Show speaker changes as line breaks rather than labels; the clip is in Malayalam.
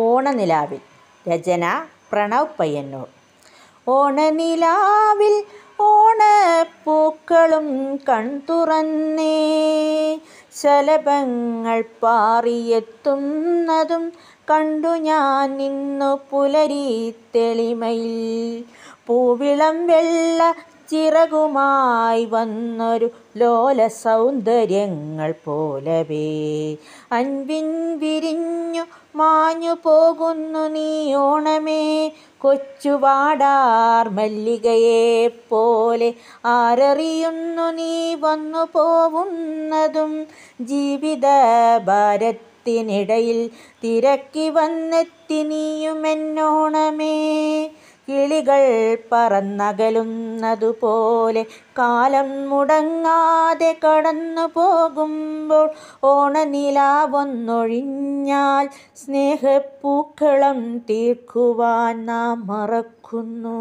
ഓണനിലാവിൽ രചന പ്രണവ് പയ്യന്നൂർ ഓണനിലാവിൽ ഓണപ്പൂക്കളും കൺതുറന്നേ ശലഭങ്ങൾ പാറിയെത്തുന്നതും കണ്ടു ഞാൻ നിന്നു പുലരി തെളിമയിൽ പൂവിളം വെള്ള ചിറകുമായി വന്നൊരു ലോല സൗന്ദര്യങ്ങൾ പോലവേ അൻപിൻ വിരിഞ്ഞു മാഞ്ഞു പോകുന്നു നീ ഓണമേ കൊച്ചുവാടാർ മല്ലികയെ പോലെ ആരറിയുന്നു നീ വന്നു പോവുന്നതും ജീവിത ഭാരത്തിനിടയിൽ തിരക്കി വന്നെത്തി നീയുമെന്നോണമേ കിളികൾ പറന്നകലുന്നതുപോലെ കാലം മുടങ്ങാതെ കടന്നു പോകുമ്പോൾ ഓണനിലാവൊന്നൊഴിഞ്ഞാൽ സ്നേഹപ്പൂക്കളം തീർക്കുവാൻ നാം മറക്കുന്നു